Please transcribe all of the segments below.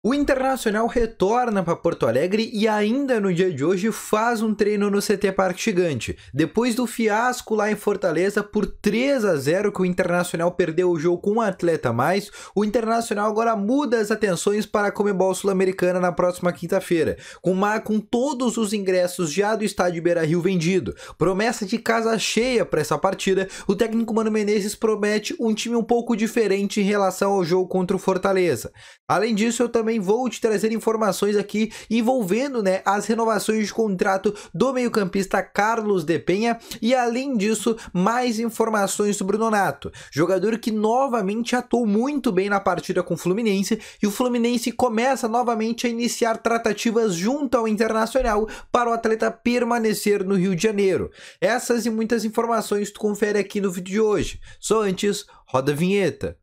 O Internacional retorna para Porto Alegre e ainda no dia de hoje faz um treino no CT Parque Gigante. Depois do fiasco lá em Fortaleza por 3 a 0 que o Internacional perdeu o jogo com um atleta a mais, o Internacional agora muda as atenções para a Comebol Sul-Americana na próxima quinta-feira, com, uma, com todos os ingressos já do estádio Beira-Rio vendido. Promessa de casa cheia para essa partida, o técnico Mano Menezes promete um time um pouco diferente em relação ao jogo contra o Fortaleza. Além disso, eu também também vou te trazer informações aqui envolvendo né, as renovações de contrato do meio-campista Carlos De Penha e, além disso, mais informações sobre o Nonato, jogador que novamente atuou muito bem na partida com o Fluminense e o Fluminense começa novamente a iniciar tratativas junto ao Internacional para o atleta permanecer no Rio de Janeiro. Essas e muitas informações tu confere aqui no vídeo de hoje. Só antes, roda a vinheta.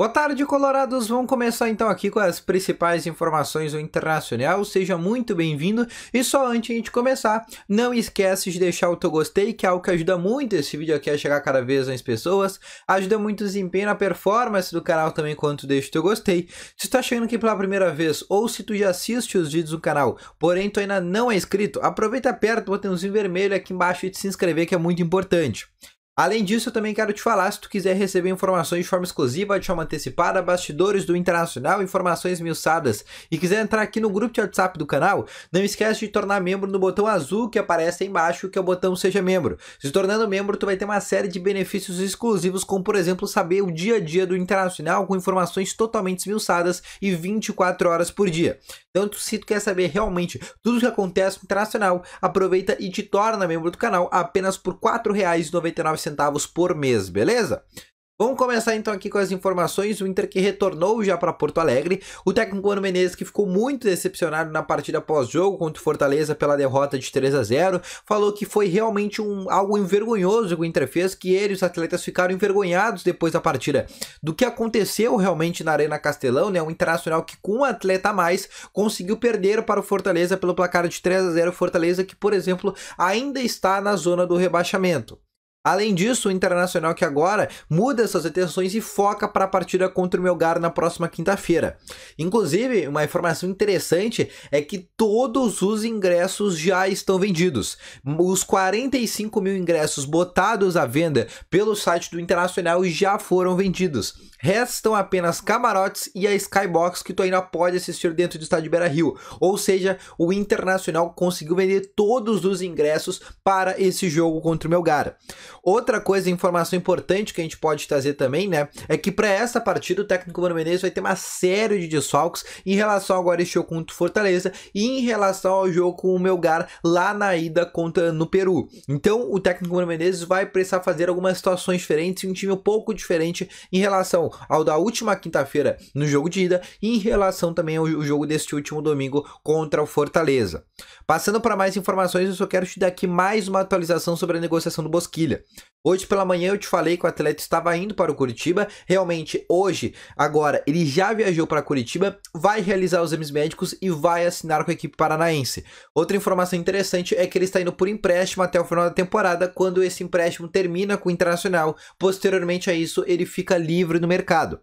Boa tarde, Colorados, vamos começar então aqui com as principais informações do Internacional, seja muito bem-vindo e só antes de começar, não esquece de deixar o teu gostei, que é algo que ajuda muito esse vídeo aqui a chegar cada vez mais pessoas, ajuda muito o desempenho na performance do canal também quando tu deixa o teu gostei. Se tu tá chegando aqui pela primeira vez ou se tu já assiste os vídeos do canal, porém tu ainda não é inscrito, aproveita perto o botãozinho vermelho aqui embaixo e se inscrever que é muito importante. Além disso, eu também quero te falar, se tu quiser receber informações de forma exclusiva, de forma antecipada, bastidores do Internacional, informações miuçadas, e quiser entrar aqui no grupo de WhatsApp do canal, não esquece de tornar membro no botão azul que aparece aí embaixo, que é o botão Seja Membro. Se tornando membro, tu vai ter uma série de benefícios exclusivos, como por exemplo, saber o dia a dia do Internacional com informações totalmente esmiuçadas e 24 horas por dia. Então, se tu quer saber realmente tudo o que acontece no Internacional, aproveita e te torna membro do canal apenas por R$ 4,99 centavos por mês, beleza? Vamos começar então aqui com as informações. O Inter que retornou já para Porto Alegre. O técnico Mano Menezes que ficou muito decepcionado na partida pós-jogo contra o Fortaleza pela derrota de 3 a 0 falou que foi realmente um, algo envergonhoso que o Inter fez, que ele e os atletas ficaram envergonhados depois da partida. Do que aconteceu realmente na Arena Castelão, né? Um internacional que com um atleta a mais conseguiu perder para o Fortaleza pelo placar de 3 a 0 Fortaleza que, por exemplo, ainda está na zona do rebaixamento. Além disso, o Internacional que agora muda suas atenções e foca para a partida contra o Melgar na próxima quinta-feira. Inclusive, uma informação interessante é que todos os ingressos já estão vendidos. Os 45 mil ingressos botados à venda pelo site do Internacional já foram vendidos. Restam apenas camarotes e a Skybox que tu ainda pode assistir dentro do estádio Beira Rio. Ou seja, o Internacional conseguiu vender todos os ingressos para esse jogo contra o Melgar. Outra coisa, informação importante que a gente pode trazer também, né, é que para essa partida o técnico Mano Menezes vai ter uma série de desfalques em relação agora a esse jogo contra o Fortaleza e em relação ao jogo com o Melgar lá na ida contra no Peru. Então, o técnico Mano Menezes vai precisar fazer algumas situações diferentes, um time um pouco diferente em relação ao da última quinta-feira no jogo de ida e em relação também ao jogo deste último domingo contra o Fortaleza. Passando para mais informações, eu só quero te dar aqui mais uma atualização sobre a negociação do Bosquilha. Hoje pela manhã eu te falei que o atleta estava indo para o Curitiba. Realmente, hoje, agora, ele já viajou para Curitiba, vai realizar os exames médicos e vai assinar com a equipe paranaense. Outra informação interessante é que ele está indo por empréstimo até o final da temporada, quando esse empréstimo termina com o Internacional. Posteriormente a isso, ele fica livre no mercado.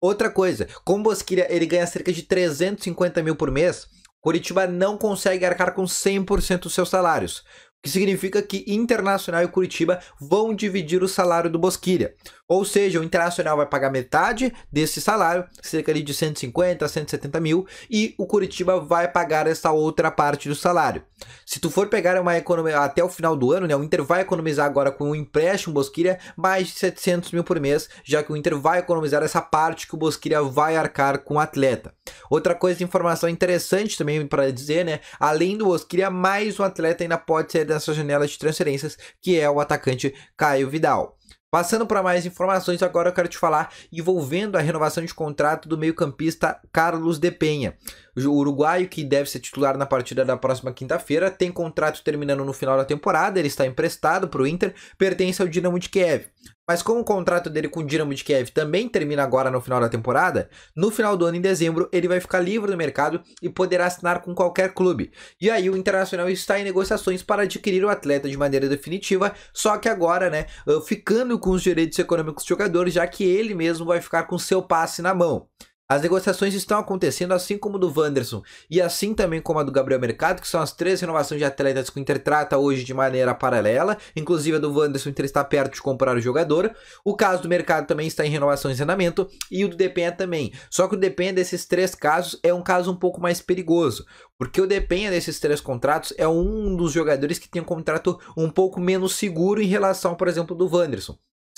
Outra coisa, como Bosquilha ele ganha cerca de 350 mil por mês, Curitiba não consegue arcar com 100% dos seus salários que significa que Internacional e Curitiba vão dividir o salário do Bosquilha. Ou seja, o Internacional vai pagar metade desse salário, cerca de 150 a 170 mil, e o Curitiba vai pagar essa outra parte do salário. Se tu for pegar uma economia até o final do ano, né, o Inter vai economizar agora com o um empréstimo Bosquilha mais de 700 mil por mês, já que o Inter vai economizar essa parte que o Bosquilha vai arcar com o atleta. Outra coisa, informação interessante também para dizer, né? Além do Bosquilha, mais um atleta ainda pode ser dessa janela de transferências, que é o atacante Caio Vidal. Passando para mais informações, agora eu quero te falar envolvendo a renovação de contrato do meio-campista Carlos De Penha. O uruguaio, que deve ser titular na partida da próxima quinta-feira, tem contrato terminando no final da temporada, ele está emprestado para o Inter, pertence ao Dinamo de Kiev. Mas como o contrato dele com o Dinamo de Kiev também termina agora no final da temporada, no final do ano, em dezembro, ele vai ficar livre do mercado e poderá assinar com qualquer clube. E aí o Internacional está em negociações para adquirir o atleta de maneira definitiva, só que agora, né, ficando com os direitos econômicos do jogador, já que ele mesmo vai ficar com seu passe na mão. As negociações estão acontecendo, assim como do Wanderson e assim também como a do Gabriel Mercado, que são as três renovações de atletas que o Inter trata hoje de maneira paralela. Inclusive a do Wanderson, o Inter está perto de comprar o jogador. O caso do Mercado também está em renovação e treinamento e o do Depenha também. Só que o Depenha desses três casos é um caso um pouco mais perigoso, porque o Depenha desses três contratos é um dos jogadores que tem um contrato um pouco menos seguro em relação, por exemplo, do Wanderson.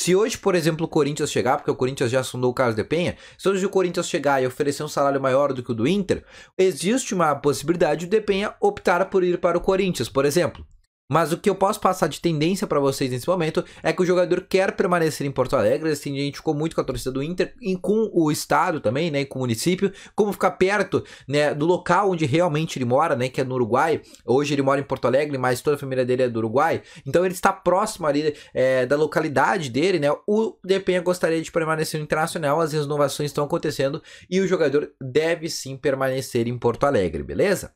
Se hoje, por exemplo, o Corinthians chegar, porque o Corinthians já assinou o Carlos de Penha, se hoje o Corinthians chegar e oferecer um salário maior do que o do Inter, existe uma possibilidade de Penha optar por ir para o Corinthians, por exemplo. Mas o que eu posso passar de tendência para vocês nesse momento é que o jogador quer permanecer em Porto Alegre, se assim, ficou muito com a torcida do Inter e com o estado também, né, e com o município, como ficar perto, né, do local onde realmente ele mora, né, que é no Uruguai. Hoje ele mora em Porto Alegre, mas toda a família dele é do Uruguai, então ele está próximo ali é, da localidade dele, né. O Depenha gostaria de permanecer no Internacional, as renovações estão acontecendo e o jogador deve sim permanecer em Porto Alegre, beleza?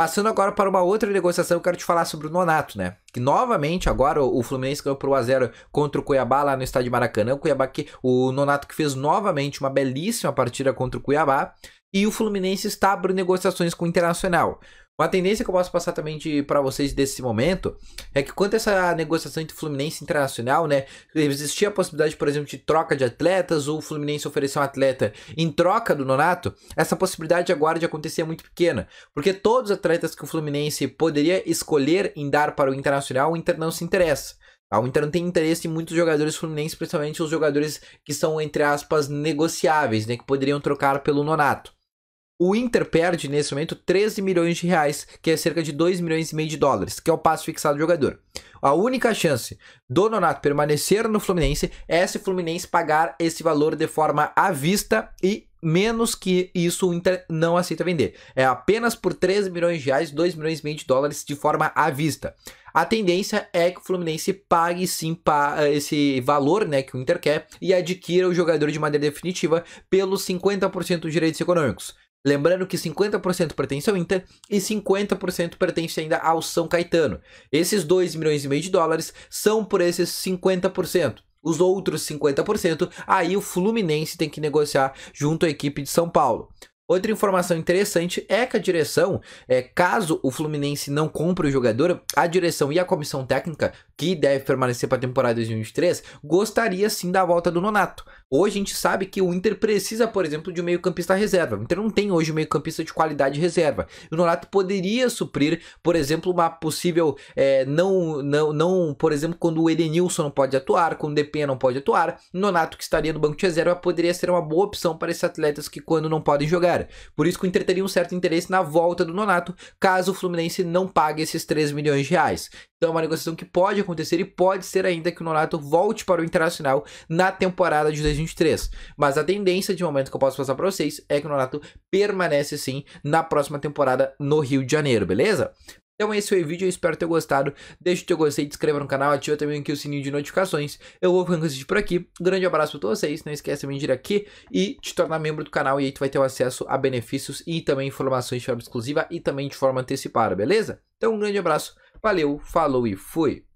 Passando agora para uma outra negociação, eu quero te falar sobre o Nonato, né? Que novamente agora o Fluminense ganhou por 1x0 contra o Cuiabá lá no estádio de Maracanã. O, Cuiabá que, o Nonato que fez novamente uma belíssima partida contra o Cuiabá. E o Fluminense está abrindo negociações com o Internacional. Uma tendência que eu posso passar também para vocês desse momento é que quanto a essa negociação entre Fluminense e Internacional, né? Existia a possibilidade, por exemplo, de troca de atletas ou o Fluminense oferecer um atleta em troca do Nonato, essa possibilidade agora de acontecer é muito pequena, porque todos os atletas que o Fluminense poderia escolher em dar para o Internacional, o Inter não se interessa. Tá? O Inter não tem interesse em muitos jogadores fluminenses, principalmente os jogadores que são, entre aspas, negociáveis, né? Que poderiam trocar pelo Nonato o Inter perde nesse momento 13 milhões de reais, que é cerca de 2 milhões e meio de dólares, que é o passo fixado do jogador. A única chance do Nonato permanecer no Fluminense é se o Fluminense pagar esse valor de forma à vista e menos que isso o Inter não aceita vender. É apenas por 13 milhões de reais, 2 milhões e meio de dólares de forma à vista. A tendência é que o Fluminense pague sim eh, esse valor né, que o Inter quer e adquira o jogador de maneira definitiva pelos 50% dos direitos econômicos. Lembrando que 50% pertence ao Inter e 50% pertence ainda ao São Caetano. Esses 2 milhões e meio de dólares são por esses 50%. Os outros 50%, aí o Fluminense tem que negociar junto à equipe de São Paulo. Outra informação interessante é que a direção, é, caso o Fluminense não compre o jogador, a direção e a comissão técnica, que deve permanecer para a temporada 2023, gostaria sim da volta do Nonato. Hoje a gente sabe que o Inter precisa, por exemplo, de um meio-campista reserva. O Inter não tem hoje um meio-campista de qualidade reserva. O Nonato poderia suprir, por exemplo, uma possível. É, não, não, não, por exemplo, quando o Edenilson não pode atuar, quando o DP não pode atuar, o Nonato que estaria no banco de reserva poderia ser uma boa opção para esses atletas que quando não podem jogar. Por isso que o Inter teria um certo interesse na volta do Nonato, caso o Fluminense não pague esses 3 milhões de reais. Então é uma negociação que pode acontecer e pode ser ainda que o Nonato volte para o Internacional na temporada de 2023. Mas a tendência de momento que eu posso passar para vocês é que o Nonato permanece sim na próxima temporada no Rio de Janeiro, beleza? Então esse é foi o vídeo, eu espero ter gostado. Deixa o teu gostei, se inscreva no canal, ativa também aqui o sininho de notificações. Eu vou ficando por aqui. Um grande abraço para todos vocês, não esquece também de ir aqui e te tornar membro do canal e aí tu vai ter acesso a benefícios e também informações de forma exclusiva e também de forma antecipada, beleza? Então um grande abraço, valeu, falou e fui!